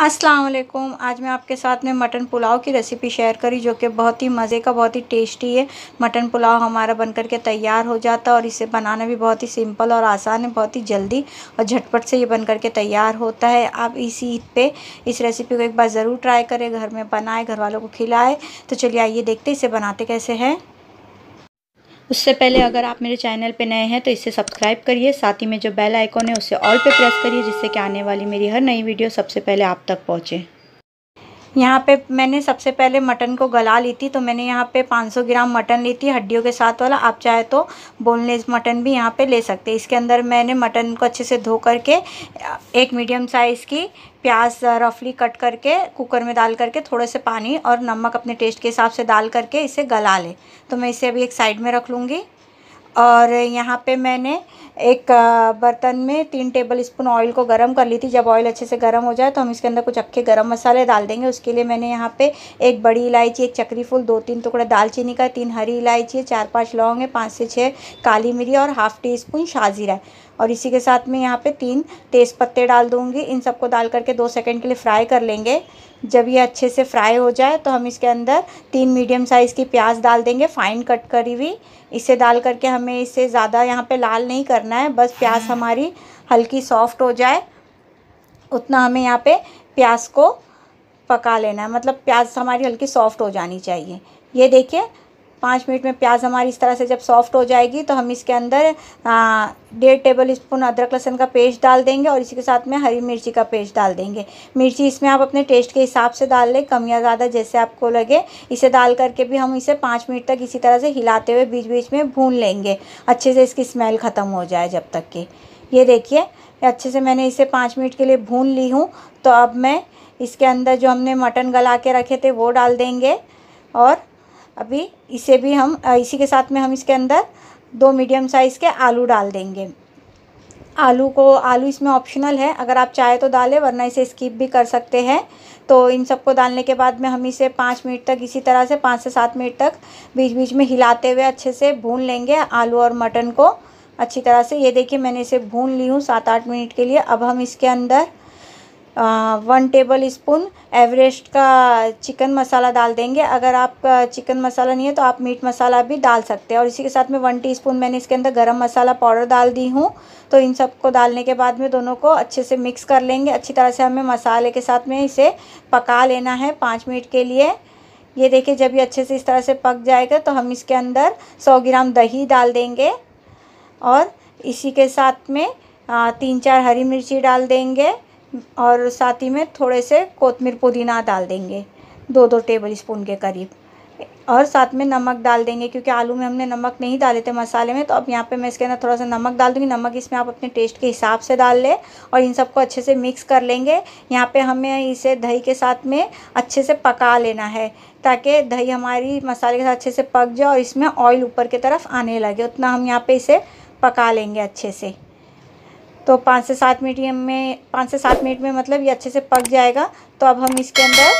अस्सलाम वालेकुम आज मैं आपके साथ में मटन पुलाव की रेसिपी शेयर करी जो कि बहुत ही मज़े का बहुत ही टेस्टी है मटन पुलाव हमारा बन के तैयार हो जाता है और इसे बनाना भी बहुत ही सिंपल और आसान है बहुत ही जल्दी और झटपट से ये बन के तैयार होता है आप इसी ईद पे इस रेसिपी को एक बार ज़रूर ट्राई करें घर में बनाए घर वालों को खिलाए तो चलिए आइए देखते इसे बनाते कैसे हैं उससे पहले अगर आप मेरे चैनल पर नए हैं तो इसे सब्सक्राइब करिए साथ ही में जो बेल आइकॉन है उसे ऑल पे प्रेस करिए जिससे कि आने वाली मेरी हर नई वीडियो सबसे पहले आप तक पहुँचे यहाँ पे मैंने सबसे पहले मटन को गला ली थी तो मैंने यहाँ पे 500 ग्राम मटन ली थी हड्डियों के साथ वाला आप चाहे तो बोनलेस मटन भी यहाँ पे ले सकते हैं इसके अंदर मैंने मटन को अच्छे से धो करके एक मीडियम साइज़ की प्याज रफली कट करके कुकर में डाल करके थोड़े से पानी और नमक अपने टेस्ट के हिसाब से डाल करके इसे गला लें तो मैं इसे अभी एक साइड में रख लूँगी और यहाँ पे मैंने एक बर्तन में तीन टेबल स्पून ऑयल को गरम कर ली थी जब ऑयल अच्छे से गरम हो जाए तो हम इसके अंदर कुछ अच्छे गरम मसाले डाल देंगे उसके लिए मैंने यहाँ पे एक बड़ी इलायची एक चक्री फूल दो तीन टुकड़े दालचीनी का तीन हरी इलायची चार पांच लौंग है पाँच से छः काली मिरी और हाफ़ टी स्पून शाजीरा है और इसी के साथ में यहाँ पे तीन तेज़ पत्ते डाल दूँगी इन सबको डाल करके दो सेकंड के लिए फ्राई कर लेंगे जब ये अच्छे से फ्राई हो जाए तो हम इसके अंदर तीन मीडियम साइज़ की प्याज डाल देंगे फ़ाइन कट करी हुई इसे डाल करके हमें इसे ज़्यादा यहाँ पर लाल नहीं करना है बस प्याज हम्म। हमारी हल्की सॉफ्ट हो जाए उतना हमें यहाँ पर प्याज को पका लेना है मतलब प्याज हमारी हल्की सॉफ्ट हो जानी चाहिए ये देखिए पाँच मिनट में प्याज हमारी इस तरह से जब सॉफ्ट हो जाएगी तो हम इसके अंदर डेढ़ टेबल स्पून अदरक लहसन का पेस्ट डाल देंगे और इसी के साथ में हरी मिर्ची का पेस्ट डाल देंगे मिर्ची इसमें आप अपने टेस्ट के हिसाब से डाल लें कम या ज़्यादा जैसे आपको लगे इसे डाल करके भी हम इसे पाँच मिनट तक इसी तरह से हिलाते हुए बीच बीच में भून लेंगे अच्छे से इसकी स्मेल ख़त्म हो जाए जब तक कि ये देखिए अच्छे से मैंने इसे पाँच मिनट के लिए भून ली हूँ तो अब मैं इसके अंदर जो हमने मटन गला के रखे थे वो डाल देंगे और अभी इसे भी हम इसी के साथ में हम इसके अंदर दो मीडियम साइज़ के आलू डाल देंगे आलू को आलू इसमें ऑप्शनल है अगर आप चाहे तो डालें वरना इसे स्किप भी कर सकते हैं तो इन सबको डालने के बाद में हम इसे पाँच मिनट तक इसी तरह से पाँच से सात मिनट तक बीच बीच में हिलाते हुए अच्छे से भून लेंगे आलू और मटन को अच्छी तरह से ये देखिए मैंने इसे भून ली हूँ सात आठ मिनट के लिए अब हम इसके अंदर वन टेबल स्पून एवरेस्ट का चिकन मसाला डाल देंगे अगर आप चिकन मसाला नहीं है तो आप मीट मसाला भी डाल सकते हैं और इसी के साथ में वन टीस्पून मैंने इसके अंदर गरम मसाला पाउडर डाल दी हूँ तो इन सब को डालने के बाद में दोनों को अच्छे से मिक्स कर लेंगे अच्छी तरह से हमें मसाले के साथ में इसे पका लेना है पाँच मिनट के लिए ये देखिए जब ये अच्छे से इस तरह से पक जाएगा तो हम इसके अंदर सौ ग्राम दही डाल देंगे और इसी के साथ में तीन चार हरी मिर्ची डाल देंगे और साथ ही में थोड़े से कोतमीर पुदीना डाल देंगे दो दो टेबल स्पून के करीब और साथ में नमक डाल देंगे क्योंकि आलू में हमने नमक नहीं डाले थे मसाले में तो अब यहाँ पे मैं इसके अंदर थोड़ा सा नमक डाल दूँगी नमक इसमें आप अपने टेस्ट के हिसाब से डाल लें और इन सबको अच्छे से मिक्स कर लेंगे यहाँ पे हमें इसे दही के साथ में अच्छे से पका लेना है ताकि दही हमारी मसाले के साथ अच्छे से पक जाए और इसमें ऑयल ऊपर की तरफ आने लगे उतना हम यहाँ पर इसे पका लेंगे अच्छे से तो पाँच से सात मिनट में पाँच से सात मिनट में मतलब ये अच्छे से पक जाएगा तो अब हम इसके अंदर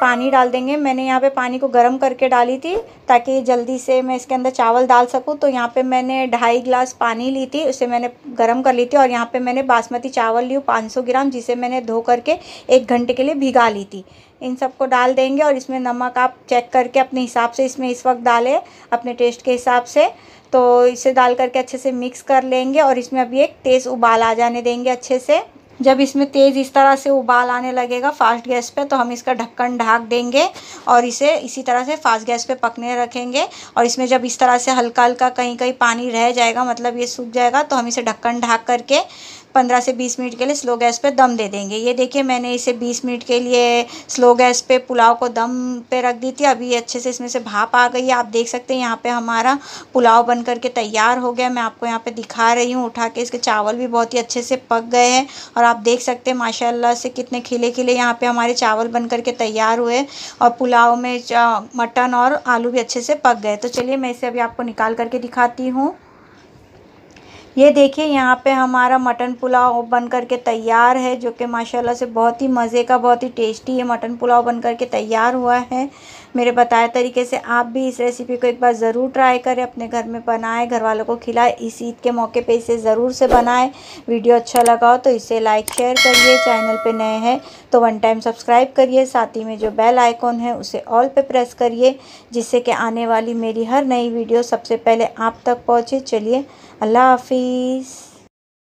पानी डाल देंगे मैंने यहाँ पे पानी को गर्म करके डाली थी ताकि जल्दी से मैं इसके अंदर चावल डाल सकूँ तो यहाँ पे मैंने ढाई गिलास पानी ली थी उसे मैंने गर्म कर ली थी और यहाँ पे मैंने बासमती चावल ली 500 ग्राम जिसे मैंने धो करके एक घंटे के लिए भिगा ली थी इन सबको डाल देंगे और इसमें नमक आप चेक करके अपने हिसाब से इसमें इस वक्त डालें अपने टेस्ट के हिसाब से तो इसे डाल करके अच्छे से मिक्स कर लेंगे और इसमें अभी एक तेज़ उबाल आ जाने देंगे अच्छे से जब इसमें तेज़ इस तरह से उबाल आने लगेगा फास्ट गैस पे तो हम इसका ढक्कन ढाक देंगे और इसे इसी तरह से फास्ट गैस पे पकने रखेंगे और इसमें जब इस तरह से हल्का हल्का कहीं कहीं पानी रह जाएगा मतलब ये सूख जाएगा तो हम इसे ढक्कन ढाक करके पंद्रह से बीस मिनट के लिए स्लो गैस पे दम दे देंगे ये देखिए मैंने इसे बीस मिनट के लिए स्लो गैस पे पुलाव को दम पे रख दी थी अभी अच्छे से इसमें से भाप आ गई है आप देख सकते हैं यहाँ पे हमारा पुलाव बन करके तैयार हो गया मैं आपको यहाँ पे दिखा रही हूँ उठा के इसके चावल भी बहुत ही अच्छे से पक गए हैं और आप देख सकते हैं माशाला से कितने खिले खिले यहाँ पर हमारे चावल बन करके तैयार हुए और पुलाव में मटन और आलू भी अच्छे से पक गए तो चलिए मैं इसे अभी आपको निकाल करके दिखाती हूँ ये देखिए यहाँ पे हमारा मटन पुलाव बन करके तैयार है जो कि माशाल्लाह से बहुत ही मज़े का बहुत ही टेस्टी है मटन पुलाव बन करके तैयार हुआ है मेरे बताए तरीके से आप भी इस रेसिपी को एक बार ज़रूर ट्राई करें अपने घर में बनाएं घर वालों को खिलाएं इस ईद के मौके पे इसे ज़रूर से बनाएं वीडियो अच्छा लगा हो तो इसे लाइक शेयर करिए चैनल पे नए हैं तो वन टाइम सब्सक्राइब करिए साथ ही में जो बेल आइकॉन है उसे ऑल पे प्रेस करिए जिससे कि आने वाली मेरी हर नई वीडियो सबसे पहले आप तक पहुँचे चलिए अल्लाह हाफिज़